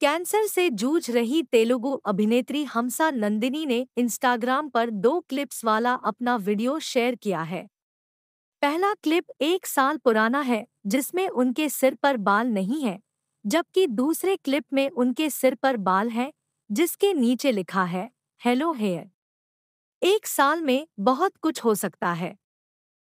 cancer से जूझ रही तेलुगु अभिनेत्री हमसा नंदिनी ने इंस्टाग्राम पर दो क्लिप्स वाला अपना वीडियो शेयर किया है पहला क्लिप एक साल पुराना है जिसमें उनके सिर पर बाल नहीं है जबकि दूसरे क्लिप में उनके सिर पर बाल हैं जिसके नीचे लिखा है हेलो हेयर एक साल में बहुत कुछ हो सकता है